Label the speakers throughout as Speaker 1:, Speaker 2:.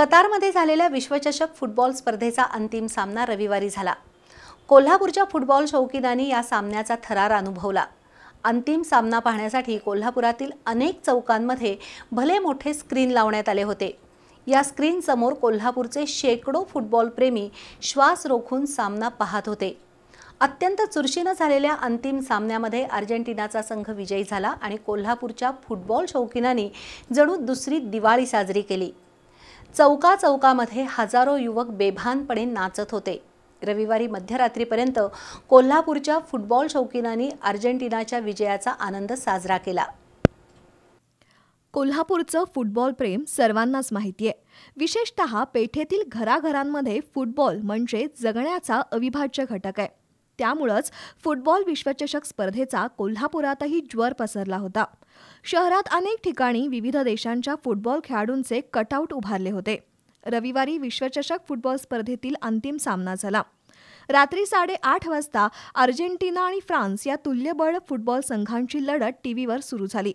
Speaker 1: कतारमध्ये झालेल्या विश्वचषक फुटबॉल स्पर्धेचा अंतिम सामना रविवारी झाला कोल्हापूरच्या फुटबॉल शौकीदानी या सामन्याचा थरार अनुभवला अंतिम सामना पाहण्यासाठी कोल्हापुरातील अनेक चौकांमध्ये भले मोठे स्क्रीन लावण्यात आले होते या स्क्रीनसमोर कोल्हापूरचे शेकडो फुटबॉलप्रेमी श्वास रोखून सामना पाहत होते अत्यंत चुरशीनं झालेल्या अंतिम सामन्यामध्ये अर्जेंटिनाचा संघ विजयी झाला आणि कोल्हापूरच्या फुटबॉल शौकीनांनी जणू दुसरी दिवाळी साजरी केली चौका चौकामध्ये हजारो युवक बेभानपणे नाचत होते रविवारी मध्यरात्रीपर्यंत कोल्हापूरच्या फुटबॉल शौकीनांनी अर्जेंटिनाच्या विजयाचा आनंद साजरा केला
Speaker 2: कोल्हापूरचं फुटबॉल प्रेम सर्वांनाच माहिती आहे विशेषत पेठेतील घराघरांमध्ये फुटबॉल म्हणजे जगण्याचा अविभाज्य घटक आहे त्यामुळंच फुटबॉल विश्वचषक स्पर्धेचा कोल्हापुरातही ज्वर पसरला होता शहरात अनेक ठिकाणी विविध देशांच्या फुटबॉल खेळाडूंचे कटआउट उभारले होते रविवारी विश्वचषक फुटबॉल स्पर्धेतील अंतिम सामना झाला रात्री साडेआठ वाजता अर्जेंटिना आणि फ्रान्स या तुल्यबळ फुटबॉल संघांची लढत टीव्हीवर सुरू झाली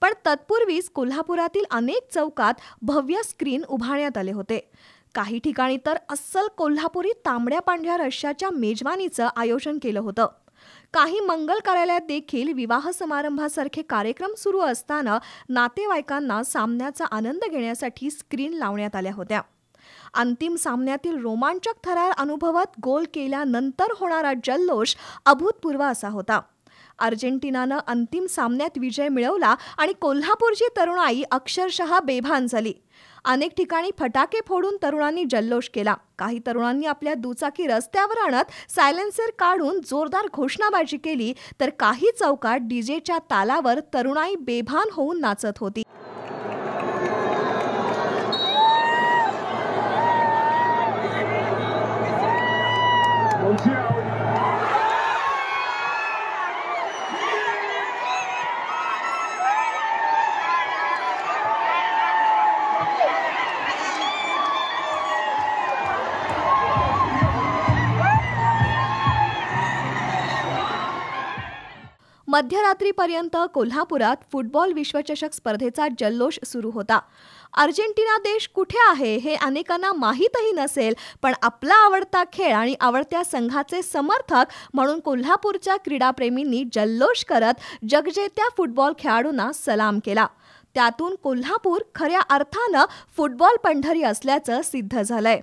Speaker 2: पण तत्पूर्वीच कोल्हापुरातील अनेक चौकात भव्य स्क्रीन उभारण्यात आले होते काही ठिकाणी तर अस्सल कोल्हापुरी तांबड्या पांढऱ्या रश्याच्या मेजवानीचं आयोजन केलं होतं काही मंगल कार्यालयात देखील विवाह समारंभासारखे कार्यक्रम सुरू असताना नातेवाईकांना सामन्याचा आनंद घेण्यासाठी स्क्रीन लावण्यात आल्या होत्या अंतिम सामन्यातील रोमांचक थरार अनुभवत गोल केल्यानंतर होणारा जल्लोष अभूतपूर्व असा होता अर्जेंटिनानं अंतिम सामन्यात विजय मिळवला आणि कोल्हापूरची तरुणाई अक्षरशः बेभान झाली अनेक ठिकाणी फटाके फोडून तरुणांनी जल्लोष केला काही तरुणांनी आपल्या दुचाकी रस्त्यावर आणत सायलेन्सर काढून जोरदार घोषणाबाजी केली तर काही चौकात डीजेच्या तालावर तरुणाई बेभान होऊन नाचत होती मध्यरात्रीपर्यंत कोल्हापुरात फुटबॉल विश्वचषक स्पर्धेचा जल्लोष सुरू होता अर्जेंटिना देश कुठे आहे हे अनेकांना माहीतही नसेल पण आपला आवडता खेळ आणि आवडत्या संघाचे समर्थक म्हणून कोल्हापूरच्या क्रीडाप्रेमींनी जल्लोष करत जगजेत्या फुटबॉल खेळाडूंना सलाम केला त्यातून कोल्हापूर खऱ्या अर्थानं फुटबॉल पंढरी असल्याचं सिद्ध झालंय